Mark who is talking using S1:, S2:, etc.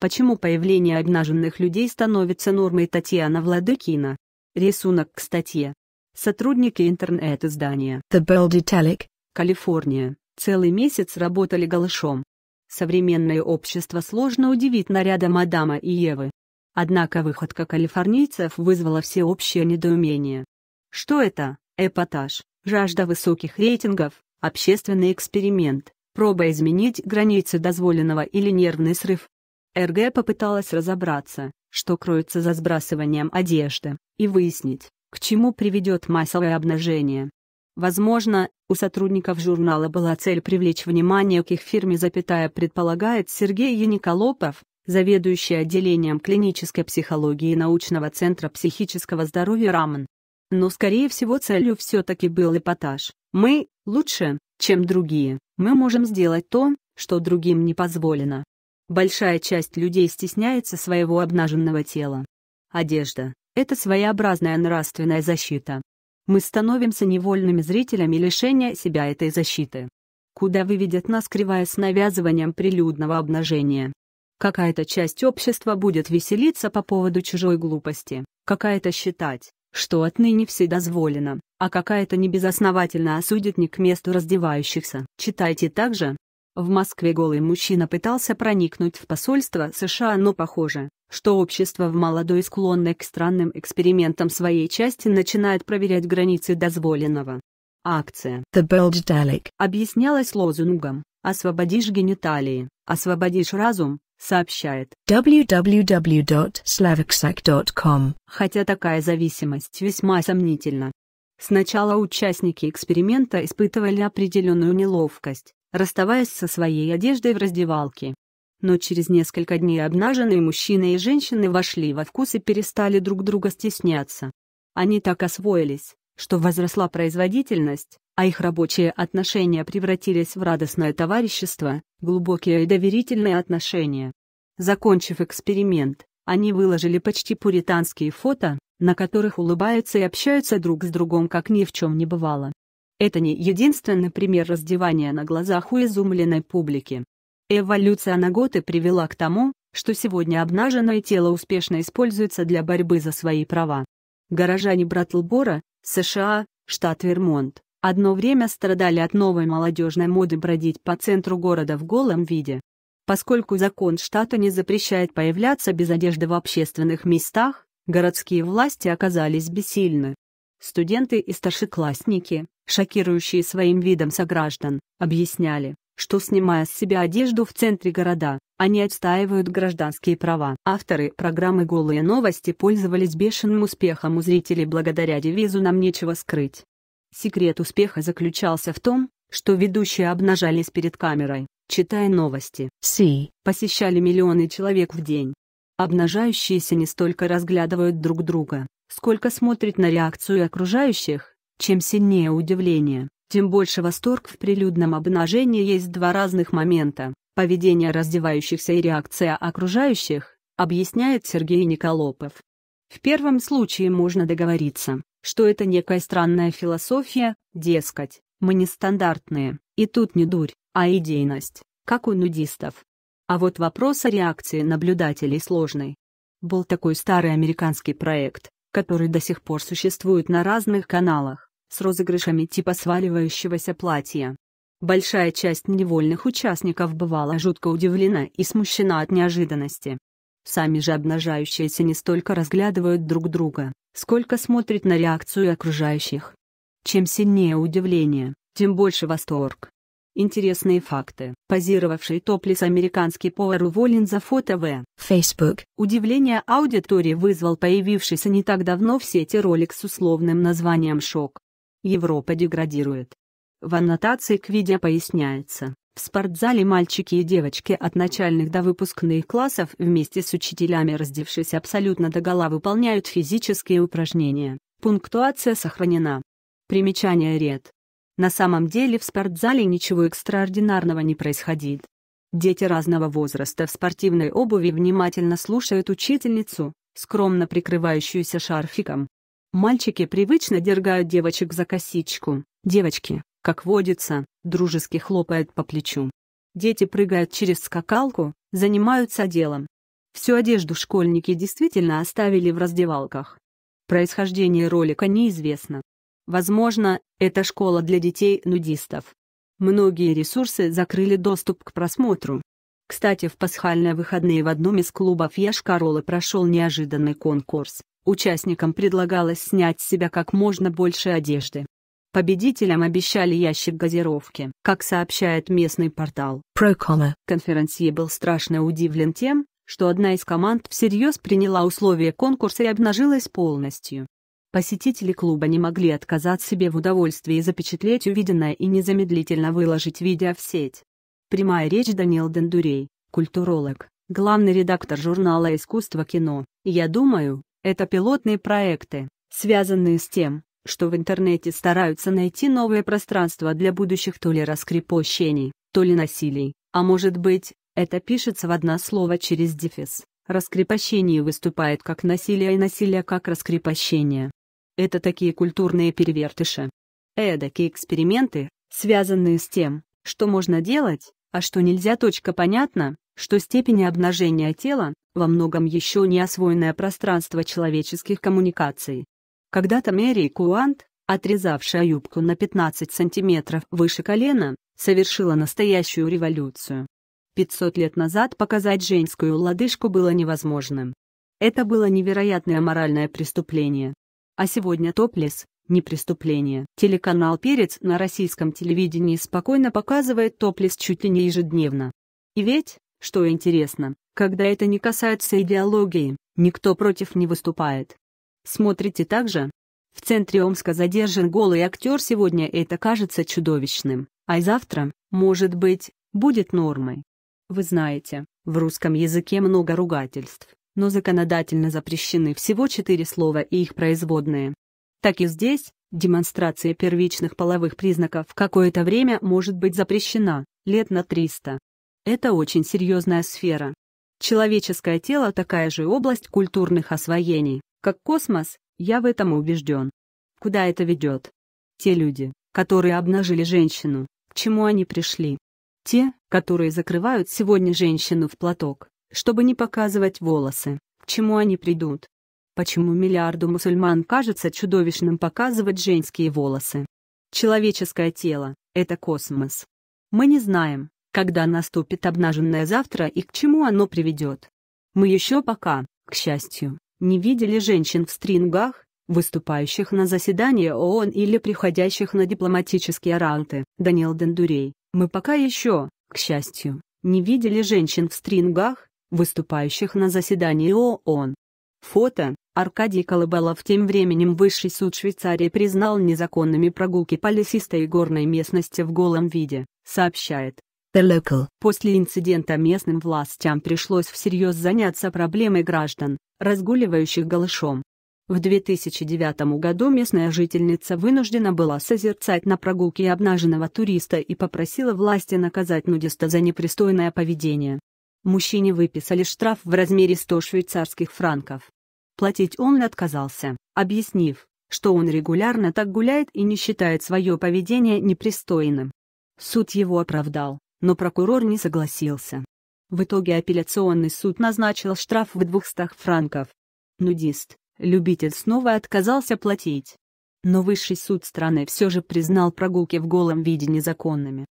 S1: Почему появление обнаженных людей становится нормой Татьяна Владыкина? Рисунок к статье. Сотрудники интернет-издания The Bold Italic, Калифорния, целый месяц работали голышом. Современное общество сложно удивить нарядом Адама и Евы. Однако выходка калифорнийцев вызвала всеобщее недоумение. Что это? Эпатаж, жажда высоких рейтингов, общественный эксперимент, проба изменить границы дозволенного или нервный срыв. РГ попыталась разобраться, что кроется за сбрасыванием одежды, и выяснить, к чему приведет массовое обнажение. Возможно, у сотрудников журнала была цель привлечь внимание к их фирме, запятая, предполагает Сергей Яниколопов, заведующий отделением клинической психологии научного центра психического здоровья РАМН. Но, скорее всего, целью все-таки был эпатаж. Мы лучше, чем другие. Мы можем сделать то, что другим не позволено. Большая часть людей стесняется своего обнаженного тела. Одежда — это своеобразная нравственная защита. Мы становимся невольными зрителями лишения себя этой защиты. Куда выведет нас кривая с навязыванием прилюдного обнажения? Какая-то часть общества будет веселиться по поводу чужой глупости, какая-то считать, что отныне все дозволено, а какая-то небезосновательно осудит не к месту раздевающихся. Читайте также, в Москве голый мужчина пытался проникнуть в посольство США, но похоже, что общество в молодой склонной к странным экспериментам своей части начинает проверять границы дозволенного. Акция «The Belge Dalic» объяснялась лозунгом «Освободишь гениталии, освободишь разум», сообщает www.slavicsac.com, хотя такая зависимость весьма сомнительна. Сначала участники эксперимента испытывали определенную неловкость, расставаясь со своей одеждой в раздевалке. Но через несколько дней обнаженные мужчины и женщины вошли во вкус и перестали друг друга стесняться. Они так освоились, что возросла производительность, а их рабочие отношения превратились в радостное товарищество, глубокие и доверительные отношения. Закончив эксперимент, они выложили почти пуританские фото, на которых улыбаются и общаются друг с другом как ни в чем не бывало. Это не единственный пример раздевания на глазах у изумленной публики. Эволюция Наготы привела к тому, что сегодня обнаженное тело успешно используется для борьбы за свои права. Горожане Браттлбора, США, штат Вермонт, одно время страдали от новой молодежной моды бродить по центру города в голом виде. Поскольку закон штата не запрещает появляться без одежды в общественных местах, городские власти оказались бессильны. Студенты и старшеклассники, шокирующие своим видом сограждан, объясняли, что, снимая с себя одежду в центре города, они отстаивают гражданские права. Авторы программы «Голые новости» пользовались бешеным успехом у зрителей благодаря девизу «Нам нечего скрыть». Секрет успеха заключался в том, что ведущие обнажались перед камерой, читая новости. Си. Посещали миллионы человек в день. Обнажающиеся не столько разглядывают друг друга, сколько смотрит на реакцию окружающих, чем сильнее удивление, тем больше восторг в прилюдном обнажении есть два разных момента – поведение раздевающихся и реакция окружающих, объясняет Сергей Николопов. В первом случае можно договориться, что это некая странная философия, дескать, мы нестандартные, и тут не дурь, а идейность, как у нудистов. А вот вопрос о реакции наблюдателей сложный. Был такой старый американский проект, который до сих пор существует на разных каналах, с розыгрышами типа сваливающегося платья. Большая часть невольных участников бывала жутко удивлена и смущена от неожиданности. Сами же обнажающиеся не столько разглядывают друг друга, сколько смотрят на реакцию окружающих. Чем сильнее удивление, тем больше восторг. Интересные факты. Позировавший топлис американский повар уволен за фото в Facebook. Удивление аудитории вызвал появившийся не так давно в сети ролик с условным названием «Шок». Европа деградирует. В аннотации к видео поясняется, в спортзале мальчики и девочки от начальных до выпускных классов вместе с учителями, раздевшись абсолютно до гола, выполняют физические упражнения. Пунктуация сохранена. Примечание ред. На самом деле в спортзале ничего экстраординарного не происходит. Дети разного возраста в спортивной обуви внимательно слушают учительницу, скромно прикрывающуюся шарфиком. Мальчики привычно дергают девочек за косичку, девочки, как водится, дружески хлопают по плечу. Дети прыгают через скакалку, занимаются делом. Всю одежду школьники действительно оставили в раздевалках. Происхождение ролика неизвестно. Возможно, это школа для детей-нудистов. Многие ресурсы закрыли доступ к просмотру. Кстати, в пасхальные выходные в одном из клубов Яшкаролы прошел неожиданный конкурс. Участникам предлагалось снять с себя как можно больше одежды. Победителям обещали ящик газировки. Как сообщает местный портал Procolor, конференсье был страшно удивлен тем, что одна из команд всерьез приняла условия конкурса и обнажилась полностью. Посетители клуба не могли отказать себе в удовольствии запечатлеть увиденное и незамедлительно выложить видео в сеть. Прямая речь Данил Дендурей, культуролог, главный редактор журнала «Искусство кино». Я думаю, это пилотные проекты, связанные с тем, что в интернете стараются найти новое пространство для будущих то ли раскрепощений, то ли насилий, а может быть, это пишется в одно слово через дефис. Раскрепощение выступает как насилие и насилие как раскрепощение это такие культурные перевертыши. Эдакие эксперименты, связанные с тем, что можно делать, а что нельзя. Точка понятно, что степень обнажения тела во многом еще не освоенное пространство человеческих коммуникаций. Когда-то Мэри Куант, отрезавшая юбку на 15 сантиметров выше колена, совершила настоящую революцию. 500 лет назад показать женскую лодыжку было невозможным. Это было невероятное моральное преступление, а сегодня топлес – не преступление. Телеканал «Перец» на российском телевидении спокойно показывает топлес чуть ли не ежедневно. И ведь, что интересно, когда это не касается идеологии, никто против не выступает. Смотрите также? В центре Омска задержан голый актер сегодня это кажется чудовищным, а завтра, может быть, будет нормой. Вы знаете, в русском языке много ругательств но законодательно запрещены всего четыре слова и их производные. Так и здесь демонстрация первичных половых признаков в какое-то время может быть запрещена, лет на 300. Это очень серьезная сфера. Человеческое тело – такая же область культурных освоений, как космос, я в этом убежден. Куда это ведет? Те люди, которые обнажили женщину, к чему они пришли? Те, которые закрывают сегодня женщину в платок, чтобы не показывать волосы, к чему они придут. Почему миллиарду мусульман кажется чудовищным показывать женские волосы? Человеческое тело – это космос. Мы не знаем, когда наступит обнаженное завтра и к чему оно приведет. Мы еще пока, к счастью, не видели женщин в стрингах, выступающих на заседания ООН или приходящих на дипломатические ранты. Даниил Дендурей, мы пока еще, к счастью, не видели женщин в стрингах, выступающих на заседании ООН. Фото. Аркадий Колыбалов тем временем Высший суд Швейцарии признал незаконными прогулки по лесистой горной местности в голом виде, сообщает The Local. После инцидента местным властям пришлось всерьез заняться проблемой граждан, разгуливающих голышом. В 2009 году местная жительница вынуждена была созерцать на прогулке обнаженного туриста и попросила власти наказать нудиста за непристойное поведение. Мужчине выписали штраф в размере 100 швейцарских франков. Платить он отказался, объяснив, что он регулярно так гуляет и не считает свое поведение непристойным. Суд его оправдал, но прокурор не согласился. В итоге апелляционный суд назначил штраф в 200 франков. Нудист, любитель снова отказался платить. Но высший суд страны все же признал прогулки в голом виде незаконными.